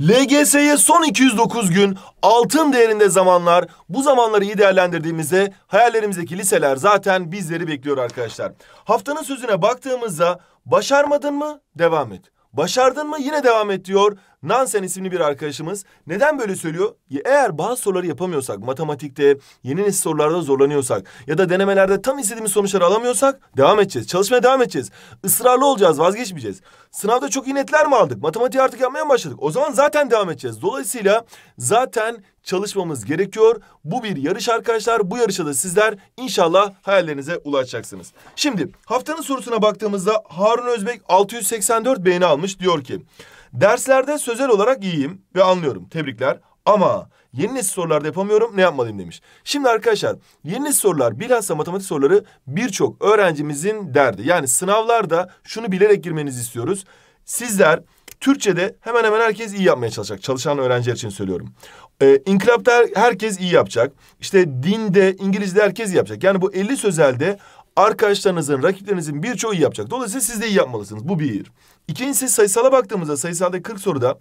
LGS'ye son 209 gün altın değerinde zamanlar. Bu zamanları iyi değerlendirdiğimizde hayallerimizdeki liseler zaten bizleri bekliyor arkadaşlar. Haftanın sözüne baktığımızda başarmadın mı devam et. Başardın mı yine devam et diyor Nansen isimli bir arkadaşımız neden böyle söylüyor? Ya eğer bazı soruları yapamıyorsak, matematikte, yeni nesil sorularda zorlanıyorsak ya da denemelerde tam istediğimiz sonuçları alamıyorsak devam edeceğiz. Çalışmaya devam edeceğiz. Israrlı olacağız, vazgeçmeyeceğiz. Sınavda çok iyi netler mi aldık? Matematiği artık yapmaya mı başladık? O zaman zaten devam edeceğiz. Dolayısıyla zaten çalışmamız gerekiyor. Bu bir yarış arkadaşlar. Bu yarışa da sizler inşallah hayallerinize ulaşacaksınız. Şimdi haftanın sorusuna baktığımızda Harun Özbek 684 beğeni almış. Diyor ki Derslerde sözel olarak iyiyim ve anlıyorum. Tebrikler. Ama yeni nesil sorularda yapamıyorum ne yapmalıyım demiş. Şimdi arkadaşlar yeni nesil sorular bilhassa matematik soruları birçok öğrencimizin derdi. Yani sınavlarda şunu bilerek girmenizi istiyoruz. Sizler Türkçe'de hemen hemen herkes iyi yapmaya çalışacak. Çalışan öğrenciler için söylüyorum. Ee, inkılapta herkes iyi yapacak. İşte dinde, İngilizce herkes iyi yapacak. Yani bu 50 sözelde Arkadaşlarınızın, rakiplerinizin birçoğu iyi yapacak. Dolayısıyla siz de iyi yapmalısınız. Bu bir. İkincisi sayısala baktığımızda sayısalda 40 soruda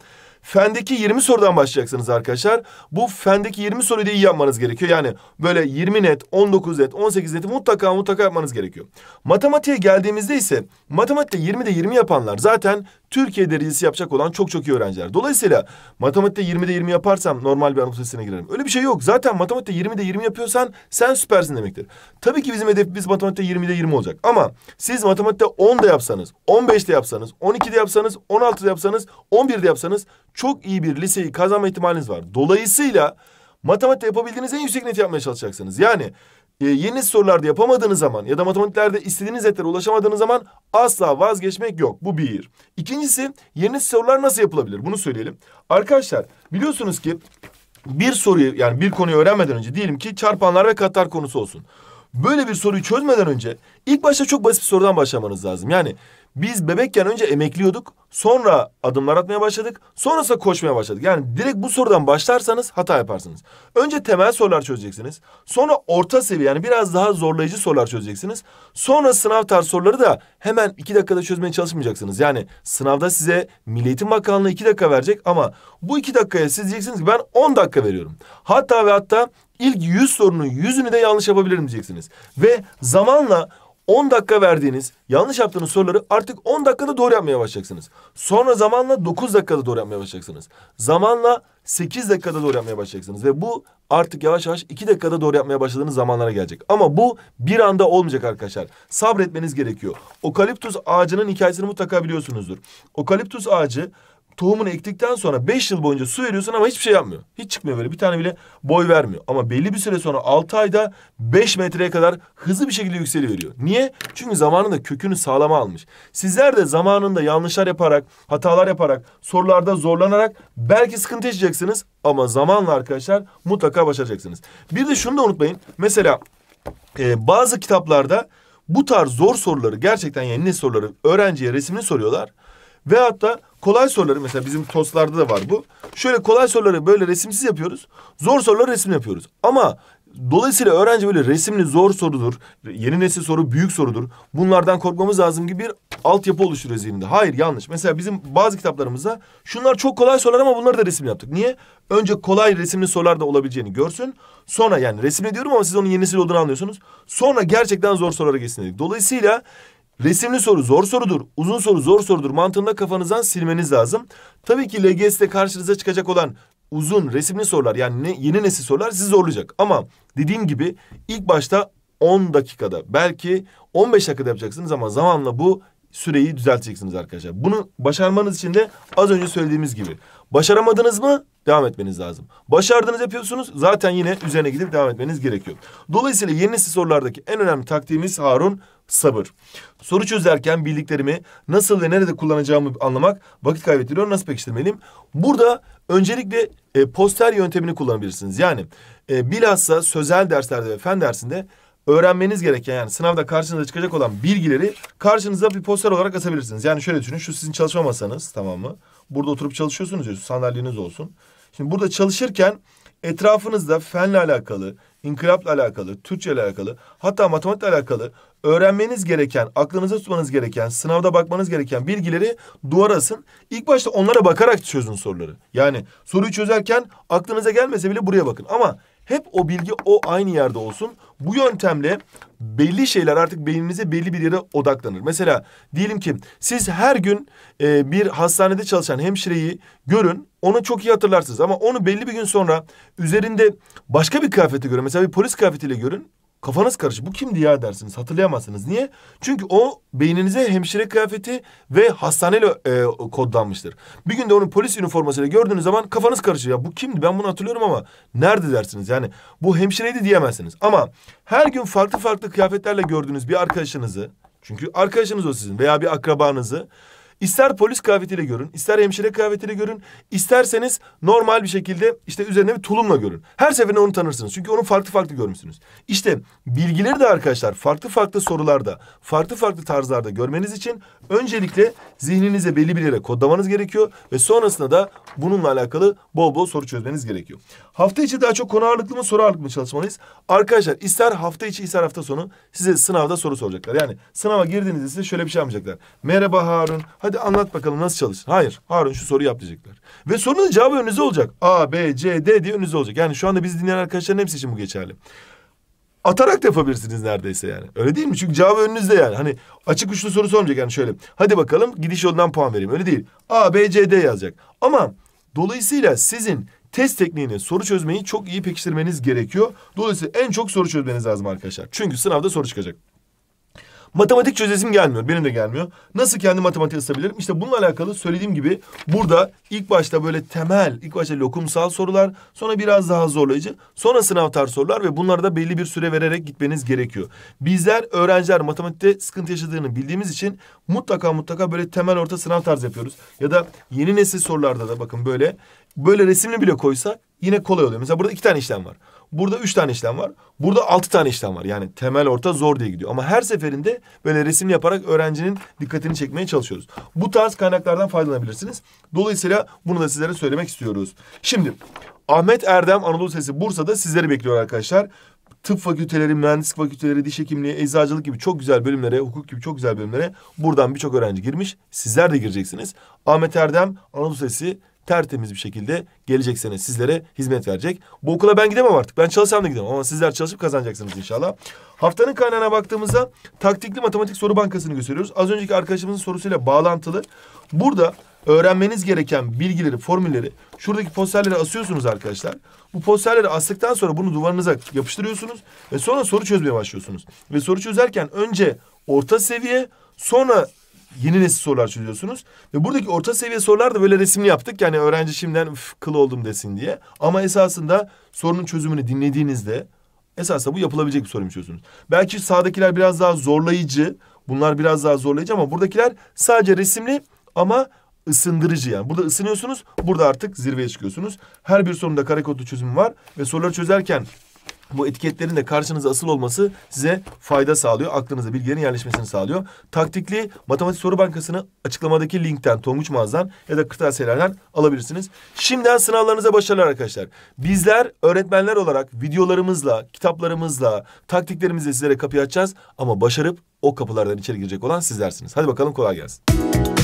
Fendeki 20 sorudan başlayacaksınız arkadaşlar. Bu fendeki 20 soruyu da iyi yapmanız gerekiyor. Yani böyle 20 net, 19 net, 18 neti mutlaka mutlaka yapmanız gerekiyor. Matematiğe geldiğimizde ise matematikte 20'de 20 yapanlar zaten Türkiye derecesi yapacak olan çok çok iyi öğrenciler. Dolayısıyla matematikte 20'de 20 yaparsam normal bir Anadolu sesine girerim. Öyle bir şey yok. Zaten matematikte 20'de 20 yapıyorsan sen süpersin demektir. Tabii ki bizim hedefimiz matematikte 20'de 20 olacak. Ama siz matematikte 10'da yapsanız, 15'te yapsanız, 12'de yapsanız, 16'da yapsanız, 11'de yapsanız çok iyi bir liseyi kazanma ihtimaliniz var. Dolayısıyla matematik yapabildiğiniz en yüksek net yapmaya çalışacaksınız. Yani e, yeni sorularda yapamadığınız zaman ya da matematiklerde istediğiniz netlere ulaşamadığınız zaman asla vazgeçmek yok. Bu bir. İkincisi yeni sorular nasıl yapılabilir? Bunu söyleyelim. Arkadaşlar biliyorsunuz ki bir soruyu yani bir konuyu öğrenmeden önce diyelim ki çarpanlar ve katlar konusu olsun. Böyle bir soruyu çözmeden önce ilk başta çok basit bir sorudan başlamanız lazım. Yani biz bebekken önce emekliyorduk. Sonra adımlar atmaya başladık. Sonrasında koşmaya başladık. Yani direkt bu sorudan başlarsanız hata yaparsınız. Önce temel sorular çözeceksiniz. Sonra orta seviye yani biraz daha zorlayıcı sorular çözeceksiniz. Sonra sınav tarz soruları da hemen iki dakikada çözmeye çalışmayacaksınız. Yani sınavda size Milli Eğitim Bakanlığı iki dakika verecek ama bu iki dakikaya siz diyeceksiniz ki ben on dakika veriyorum. Hatta ve hatta ilk yüz sorunun yüzünü de yanlış yapabilirim diyeceksiniz. Ve zamanla 10 dakika verdiğiniz yanlış yaptığınız soruları artık 10 dakikada doğru yapmaya başlayacaksınız. Sonra zamanla 9 dakikada doğru yapmaya başlayacaksınız. Zamanla 8 dakikada doğru yapmaya başlayacaksınız. Ve bu artık yavaş yavaş 2 dakikada doğru yapmaya başladığınız zamanlara gelecek. Ama bu bir anda olmayacak arkadaşlar. Sabretmeniz gerekiyor. Okaliptus ağacının hikayesini mutlaka biliyorsunuzdur. Okaliptus ağacı tohumunu ektikten sonra beş yıl boyunca su veriyorsun ama hiçbir şey yapmıyor. Hiç çıkmıyor böyle bir tane bile boy vermiyor. Ama belli bir süre sonra altı ayda beş metreye kadar hızlı bir şekilde yükseliyor. Niye? Çünkü zamanında kökünü sağlama almış. Sizler de zamanında yanlışlar yaparak, hatalar yaparak, sorularda zorlanarak belki sıkıntı yaşayacaksınız ama zamanla arkadaşlar mutlaka başaracaksınız. Bir de şunu da unutmayın. Mesela e, bazı kitaplarda bu tarz zor soruları gerçekten yani ne soruları öğrenciye resimini soruyorlar. Ve hatta kolay soruları mesela bizim tostlarda da var bu. Şöyle kolay soruları böyle resimsiz yapıyoruz. Zor soruları resim yapıyoruz. Ama dolayısıyla öğrenci böyle resimli zor sorudur. Yeni nesil soru büyük sorudur. Bunlardan korkmamız lazım gibi bir altyapı oluşturuyor zihninde. Hayır yanlış. Mesela bizim bazı kitaplarımızda şunlar çok kolay sorular ama bunları da resim yaptık. Niye? Önce kolay resimli sorular da olabileceğini görsün. Sonra yani resimli diyorum ama siz onun yeni nesil olduğunu anlıyorsunuz. Sonra gerçekten zor sorulara geçsin dedik. Dolayısıyla Resimli soru zor sorudur, uzun soru zor sorudur mantığında kafanızdan silmeniz lazım. Tabii ki LGS'de karşınıza çıkacak olan uzun resimli sorular yani ne, yeni nesil sorular sizi zorlayacak. Ama dediğim gibi ilk başta 10 dakikada belki 15 dakikada yapacaksınız ama zamanla bu süreyi düzelteceksiniz arkadaşlar. Bunu başarmanız için de az önce söylediğimiz gibi başaramadınız mı devam etmeniz lazım. Başardınız yapıyorsunuz zaten yine üzerine gidip devam etmeniz gerekiyor. Dolayısıyla yeni nesil sorulardaki en önemli taktiğimiz Harun sabır. Soru çözerken bildiklerimi nasıl ve nerede kullanacağımı anlamak vakit kaybettiriyor. Nasıl pekiştirmeliyim? Burada öncelikle e, poster yöntemini kullanabilirsiniz. Yani e, bilhassa sözel derslerde ve fen dersinde öğrenmeniz gereken yani sınavda karşınıza çıkacak olan bilgileri karşınıza bir poster olarak asabilirsiniz. Yani şöyle düşünün şu sizin çalışma masanız tamam mı? Burada oturup çalışıyorsunuz ya sandalyeniz olsun. Şimdi burada çalışırken Etrafınızda fenle alakalı, inkılapla alakalı, Türkçe ile alakalı, hatta matematikle alakalı öğrenmeniz gereken, aklınıza tutmanız gereken, sınavda bakmanız gereken bilgileri duvara asın. İlk başta onlara bakarak çözün soruları. Yani soruyu çözerken aklınıza gelmese bile buraya bakın. Ama hep o bilgi o aynı yerde olsun. Bu yöntemle belli şeyler artık beyninize belli bir yere odaklanır. Mesela diyelim ki siz her gün e, bir hastanede çalışan hemşireyi görün. Onu çok iyi hatırlarsınız ama onu belli bir gün sonra üzerinde başka bir kıyafeti görün. mesela bir polis kıyafetiyle görün. Kafanız karışır. Bu kimdi ya dersiniz. Hatırlayamazsınız. Niye? Çünkü o beyninize hemşire kıyafeti ve hastaneyle e, kodlanmıştır. Bir günde onu polis üniformasıyla gördüğünüz zaman kafanız karışır. Ya bu kimdi? Ben bunu hatırlıyorum ama nerede dersiniz? Yani bu hemşireydi diyemezsiniz. Ama her gün farklı farklı kıyafetlerle gördüğünüz bir arkadaşınızı çünkü arkadaşınız o sizin veya bir akrabanızı İster polis kıyafetiyle görün, ister hemşire kıyafetiyle görün, isterseniz normal bir şekilde işte üzerine bir tulumla görün. Her seferinde onu tanırsınız. Çünkü onu farklı farklı görmüşsünüz. İşte bilgileri de arkadaşlar farklı farklı sorularda, farklı farklı tarzlarda görmeniz için öncelikle zihninize belli bir yere kodlamanız gerekiyor ve sonrasında da bununla alakalı bol bol soru çözmeniz gerekiyor. Hafta içi daha çok konu ağırlıklı mı, soru ağırlıklı mı çalışmalıyız? Arkadaşlar ister hafta içi ister hafta sonu size sınavda soru soracaklar. Yani sınava girdiğinizde size şöyle bir şey yapacaklar. Merhaba Harun, Hadi anlat bakalım nasıl çalışır? Hayır. Harun şu soruyu yap diyecekler. Ve sorunun cevabı önünüzde olacak. A, B, C, D diye önünüzde olacak. Yani şu anda bizi dinleyen arkadaşların hepsi için bu geçerli. Atarak da yapabilirsiniz neredeyse yani. Öyle değil mi? Çünkü cevabı önünüzde yani. Hani açık uçlu soru sormayacak yani şöyle. Hadi bakalım gidiş yolundan puan vereyim. Öyle değil. A, B, C, D yazacak. Ama dolayısıyla sizin test tekniğini, soru çözmeyi çok iyi pekiştirmeniz gerekiyor. Dolayısıyla en çok soru çözmeniz lazım arkadaşlar. Çünkü sınavda soru çıkacak. Matematik çözesim gelmiyor. Benim de gelmiyor. Nasıl kendi matematiği ısıtabilirim? İşte bununla alakalı söylediğim gibi burada ilk başta böyle temel, ilk başta lokumsal sorular, sonra biraz daha zorlayıcı, sonra sınav tarz sorular ve bunlara da belli bir süre vererek gitmeniz gerekiyor. Bizler öğrenciler matematikte sıkıntı yaşadığını bildiğimiz için mutlaka mutlaka böyle temel orta sınav tarz yapıyoruz. Ya da yeni nesil sorularda da bakın böyle böyle resimli bile koysak yine kolay oluyor. Mesela burada iki tane işlem var. Burada üç tane işlem var. Burada altı tane işlem var. Yani temel orta zor diye gidiyor. Ama her seferinde böyle resim yaparak öğrencinin dikkatini çekmeye çalışıyoruz. Bu tarz kaynaklardan faydalanabilirsiniz. Dolayısıyla bunu da sizlere söylemek istiyoruz. Şimdi Ahmet Erdem Anadolu Sesi Bursa'da sizleri bekliyor arkadaşlar tıp fakülteleri, mühendislik fakülteleri, diş hekimliği, eczacılık gibi çok güzel bölümlere, hukuk gibi çok güzel bölümlere buradan birçok öğrenci girmiş. Sizler de gireceksiniz. Ahmet Erdem, Anadolu Sesi tertemiz bir şekilde gelecek sene sizlere hizmet verecek. Bu okula ben gidemem artık. Ben çalışsam da gidemem ama sizler çalışıp kazanacaksınız inşallah. Haftanın kaynağına baktığımızda taktikli matematik soru bankasını gösteriyoruz. Az önceki arkadaşımızın sorusuyla bağlantılı. Burada öğrenmeniz gereken bilgileri, formülleri şuradaki posterlere asıyorsunuz arkadaşlar. Bu posterleri astıktan sonra bunu duvarınıza yapıştırıyorsunuz ve sonra soru çözmeye başlıyorsunuz. Ve soru çözerken önce orta seviye, sonra yeni nesil sorular çözüyorsunuz. Ve buradaki orta seviye sorular da böyle resimli yaptık. Yani öğrenci şimdiden üf, kıl oldum desin diye. Ama esasında sorunun çözümünü dinlediğinizde esasında bu yapılabilecek bir soruymuş çözümünüz. Belki sağdakiler biraz daha zorlayıcı. Bunlar biraz daha zorlayıcı ama buradakiler sadece resimli ama ısındırıcı yani. Burada ısınıyorsunuz, burada artık zirveye çıkıyorsunuz. Her bir sorunda kare kodlu çözümü var ve soruları çözerken bu etiketlerin de karşınıza asıl olması size fayda sağlıyor. Aklınıza bilgilerin yerleşmesini sağlıyor. Taktikli matematik soru bankasını açıklamadaki linkten, Tonguç Mağaz'dan ya da kırtasiyelerden alabilirsiniz. Şimdiden sınavlarınıza başarılar arkadaşlar. Bizler öğretmenler olarak videolarımızla, kitaplarımızla, taktiklerimizle sizlere kapı açacağız. Ama başarıp o kapılardan içeri girecek olan sizlersiniz. Hadi bakalım kolay gelsin.